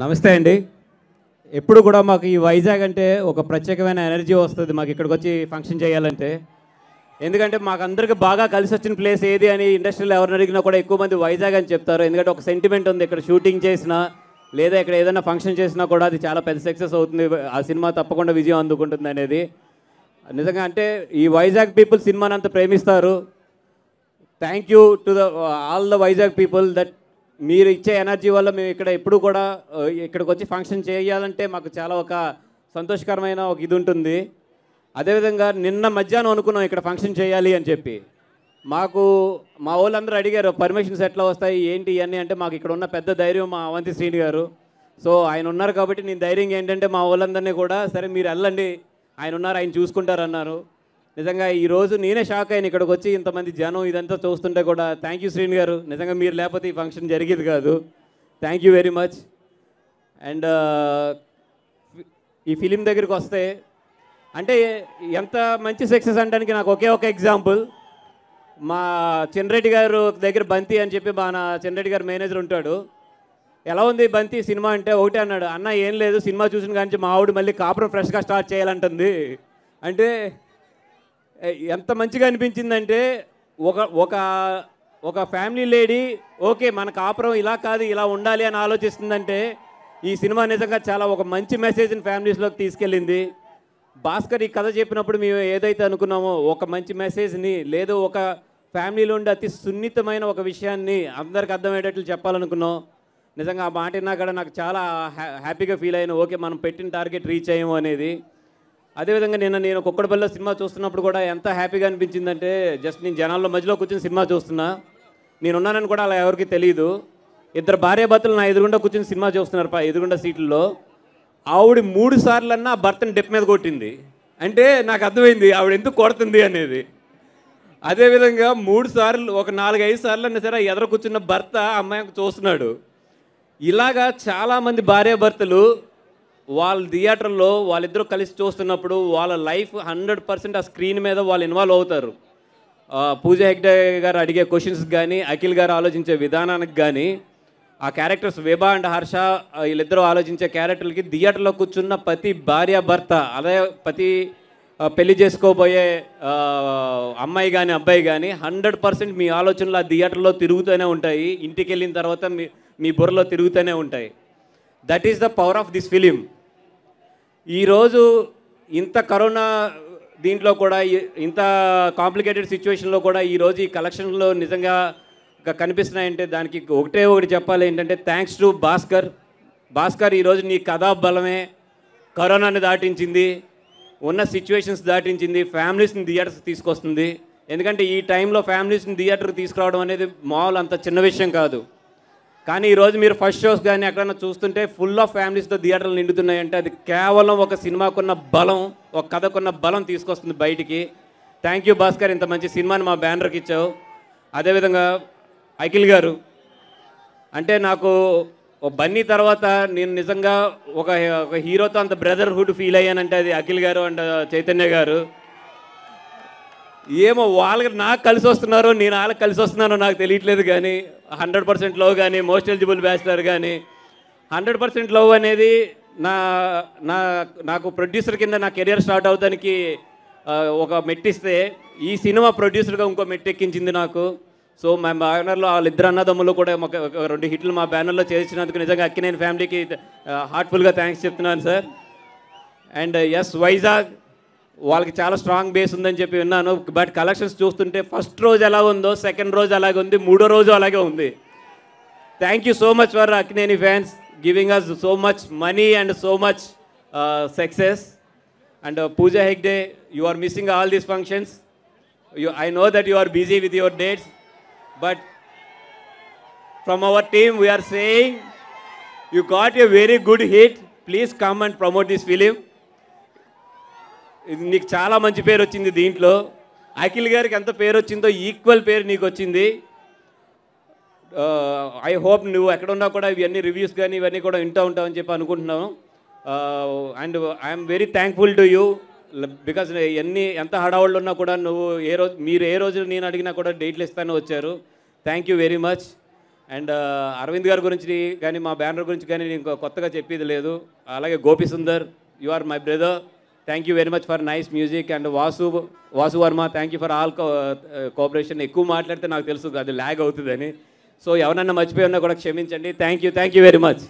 నమస్తే అండి ఎప్పుడు కూడా మాకు ఈ వైజాగ్ అంటే ఒక ప్రత్యేకమైన ఎనర్జీ వస్తుంది మాకు ఇక్కడికి వచ్చి ఫంక్షన్ చేయాలంటే ఎందుకంటే మాకు అందరికీ బాగా కలిసి వచ్చిన ప్లేస్ ఏది అని ఇండస్ట్రీలో ఎవరిని అడిగినా కూడా ఎక్కువ మంది వైజాగ్ అని చెప్తారు ఎందుకంటే ఒక సెంటిమెంట్ ఉంది ఇక్కడ షూటింగ్ చేసినా లేదా ఇక్కడ ఏదైనా ఫంక్షన్ చేసినా కూడా అది చాలా పెద్ద సక్సెస్ అవుతుంది ఆ సినిమా తప్పకుండా విజయం అందుకుంటుంది అనేది నిజంగా అంటే ఈ వైజాగ్ పీపుల్ సినిమాని అంత ప్రేమిస్తారు thank you to the all the Vizag people that మీరు ఇచ్చే ఎనర్జీ వల్ల మేము ఇక్కడ ఎప్పుడు కూడా ఇక్కడికి వచ్చి ఫంక్షన్ చేయాలంటే మాకు చాలా ఒక సంతోషకరమైన ఒక ఇది ఉంటుంది అదేవిధంగా నిన్న మధ్యాహ్నం అనుకున్నాం ఇక్కడ ఫంక్షన్ చేయాలి అని చెప్పి మాకు మా వాళ్ళందరూ అడిగారు పర్మిషన్స్ ఎట్లా వస్తాయి ఏంటి ఇవన్నీ అంటే మాకు ఇక్కడ ఉన్న పెద్ద ధైర్యం మా అవంతి శ్రీని గారు సో ఆయన ఉన్నారు కాబట్టి నేను ధైర్యం ఏంటంటే మా వాళ్ళందరినీ కూడా సరే మీరు వెళ్ళండి ఆయన ఉన్నారు ఆయన చూసుకుంటారన్నారు నిజంగా ఈరోజు నేనే షాక్ అయిన ఇక్కడికి వచ్చి ఇంతమంది జనం ఇదంతా చూస్తుంటే కూడా థ్యాంక్ యూ శ్రీని గారు నిజంగా మీరు లేకపోతే ఈ ఫంక్షన్ జరిగేది కాదు thank you very much and ఈ ఫిలిం దగ్గరికి వస్తే అంటే ఎంత మంచి సక్సెస్ అనడానికి నాకు ఒకే ఒక ఎగ్జాంపుల్ మా చిన్నరెడ్డి గారు దగ్గర బంతి అని చెప్పి మా నా చిన్నరెడ్డి గారు మేనేజర్ ఉంటాడు ఎలా ఉంది బంతి సినిమా అంటే ఒకటే అన్నాడు అన్న ఏం లేదు సినిమా చూసిన కానీ మా ఆవిడ మళ్ళీ కాపురం ఫ్రెష్గా స్టార్ట్ చేయాలంటుంది అంటే ఎంత మంచిగా అనిపించిందంటే ఒక ఒక ఒక ఫ్యామిలీ లేడీ ఓకే మన కాపురం ఇలా కాదు ఇలా ఉండాలి అని ఆలోచిస్తుందంటే ఈ సినిమా నిజంగా చాలా ఒక మంచి మెసేజ్ని ఫ్యామిలీస్లోకి తీసుకెళ్ళింది భాస్కర్ ఈ కథ చెప్పినప్పుడు మేము ఏదైతే అనుకున్నామో ఒక మంచి మెసేజ్ని లేదు ఒక ఫ్యామిలీలో ఉండే అతి సున్నితమైన ఒక విషయాన్ని అందరికి అర్థమయ్యేటట్లు చెప్పాలనుకున్నాం నిజంగా ఆ మాట కూడా నాకు చాలా హ్యాపీగా ఫీల్ అయిన ఓకే మనం పెట్టిన టార్గెట్ రీచ్ అయ్యాము అనేది అదేవిధంగా నిన్న నేను పల్లె సినిమా చూస్తున్నప్పుడు కూడా ఎంత హ్యాపీగా అనిపించిందంటే జస్ట్ నేను జనాల్లో మధ్యలో కూర్చొని సినిమా చూస్తున్నా నేనున్నానని కూడా అలా ఎవరికి తెలియదు ఇద్దరు భార్యాభర్తలు నా ఎదురుగుండా కూర్చొని సినిమా చూస్తున్నారు పా ఎదురుగుండా సీట్లలో ఆవిడ మూడు సార్లన్నా భర్తని డెప్ మీద కొట్టింది అంటే నాకు అర్థమైంది ఆవిడ ఎందుకు కొడుతుంది అనేది అదేవిధంగా మూడు సార్లు ఒక నాలుగైదు సార్లు అన్న సరే ఎదురు కూర్చున్న భర్త అమ్మాయి చూస్తున్నాడు ఇలాగా చాలామంది భార్యాభర్తలు వాళ్ళ థియేటర్లో వాళ్ళిద్దరూ కలిసి చూస్తున్నప్పుడు వాళ్ళ లైఫ్ హండ్రెడ్ పర్సెంట్ ఆ స్క్రీన్ మీద వాళ్ళు ఇన్వాల్వ్ అవుతారు పూజ హెగ్డే గారు అడిగే క్వశ్చన్స్ కానీ అఖిల్ గారు ఆలోచించే విధానానికి కానీ ఆ క్యారెక్టర్స్ విభా అండ్ హర్ష వీళ్ళిద్దరూ ఆలోచించే క్యారెక్టర్లకి థియేటర్లో కూర్చున్న ప్రతి భార్య భర్త అదే ప్రతి పెళ్లి చేసుకోబోయే అమ్మాయి కానీ అబ్బాయి కానీ హండ్రెడ్ పర్సెంట్ మీ ఆలోచనలు ఆ థియేటర్లో తిరుగుతూనే ఉంటాయి ఇంటికి వెళ్ళిన తర్వాత మీ మీ బుర్రలో తిరుగుతూనే ఉంటాయి that is the power of this film ఈరోజు ఇంత కరోనా దీంట్లో కూడా ఇంత కాంప్లికేటెడ్ సిచ్యువేషన్లో కూడా ఈరోజు ఈ కలెక్షన్లో నిజంగా కనిపిస్తున్నాయంటే దానికి ఒకటే ఒకటి చెప్పాలి ఏంటంటే థ్యాంక్స్ టు భాస్కర్ భాస్కర్ ఈరోజు నీ కథా బలమే కరోనాని దాటించింది ఉన్న సిచ్యువేషన్స్ దాటించింది ఫ్యామిలీస్ని థియేటర్స్ తీసుకొస్తుంది ఎందుకంటే ఈ టైంలో ఫ్యామిలీస్ని థియేటర్కి తీసుకురావడం అనేది మామూలు అంత చిన్న విషయం కాదు కానీ ఈరోజు మీరు ఫస్ట్ షోస్ కానీ ఎక్కడన్నా చూస్తుంటే ఫుల్ ఆఫ్ ఫ్యామిలీస్తో థియేటర్లు నిండుతున్నాయంటే అది కేవలం ఒక సినిమాకున్న బలం ఒక కథకున్న బలం తీసుకొస్తుంది బయటికి థ్యాంక్ యూ భాస్కర్ ఇంత మంచి సినిమాని మా బ్యానర్కి ఇచ్చావు అదేవిధంగా అఖిల్ గారు అంటే నాకు బన్నీ తర్వాత నేను నిజంగా ఒక హీరోతో అంత బ్రదర్హుడ్ ఫీల్ అయ్యానంటే అది అఖిల్ గారు అండ్ చైతన్య గారు ఏమో వాళ్ళకి నాకు కలిసి వస్తున్నారో నేను వాళ్ళకి కలిసి వస్తున్నానో నాకు తెలియట్లేదు కానీ హండ్రెడ్ పర్సెంట్ లవ్ కానీ మోస్ట్ ఎలిజిబుల్ బ్యాచిలర్ కానీ హండ్రెడ్ పర్సెంట్ లవ్ అనేది నా నా నాకు ప్రొడ్యూసర్ కింద నా కెరియర్ స్టార్ట్ అవడానికి ఒక మెట్టిస్తే ఈ సినిమా ప్రొడ్యూసర్గా ఇంకో మెట్టెక్కించింది నాకు సో మా బ్యానర్లో వాళ్ళిద్దరు అన్నదమ్ములు కూడా మాకు రెండు హిట్లు మా బ్యానర్లో చేసినందుకు నిజంగా అక్కినేని ఫ్యామిలీకి హార్ట్ఫుల్గా థ్యాంక్స్ చెప్తున్నాను సార్ అండ్ ఎస్ వైజాగ్ వాళ్ళకి చాలా స్ట్రాంగ్ బేస్ ఉందని చెప్పి విన్నాను బట్ కలెక్షన్స్ చూస్తుంటే ఫస్ట్ రోజు ఎలా ఉందో సెకండ్ రోజు అలాగే ఉంది మూడో రోజు అలాగే ఉంది thank you so much for Akkineni fans giving us so much money and so much success and Pooja Hegde you are missing all these functions you I know that you are busy with your dates but from our team we are saying you got a very good hit please come and promote this film ఇది నీకు చాలా మంచి పేరు వచ్చింది దీంట్లో అఖిల్ గారికి ఎంత పేరు వచ్చిందో ఈక్వల్ పేరు నీకు వచ్చింది ఐ హోప్ నువ్వు ఎక్కడున్నా కూడా ఇవన్నీ రివ్యూస్ కానీ ఇవన్నీ కూడా వింటూ ఉంటావు అని చెప్పి అనుకుంటున్నాను and I'm very thankful to you because ఎన్ని ఎంత హడావుళ్ళు ఉన్నా కూడా నువ్వు ఏ రోజు మీరు ఏ రోజు నేను అడిగినా కూడా డేట్లు ఇస్తానే వచ్చారు thank you very much and Arvind గారి గురించి కానీ మా బ్యానర్ గురించి కానీ నేను కొత్తగా చెప్పేది లేదు అలాగే Gopi Sundar you are my brother thank you very much for nice music and Vasu Vasu Varma thank you for all cooperation ఎక్కువ మాట్లాడితే నాకు తెలుసు అది ల్యాగ్ అవుతుందని సో ఎవరన్నా మర్చిపోయి ఉన్నా కూడా క్షమించండి thank you thank you very much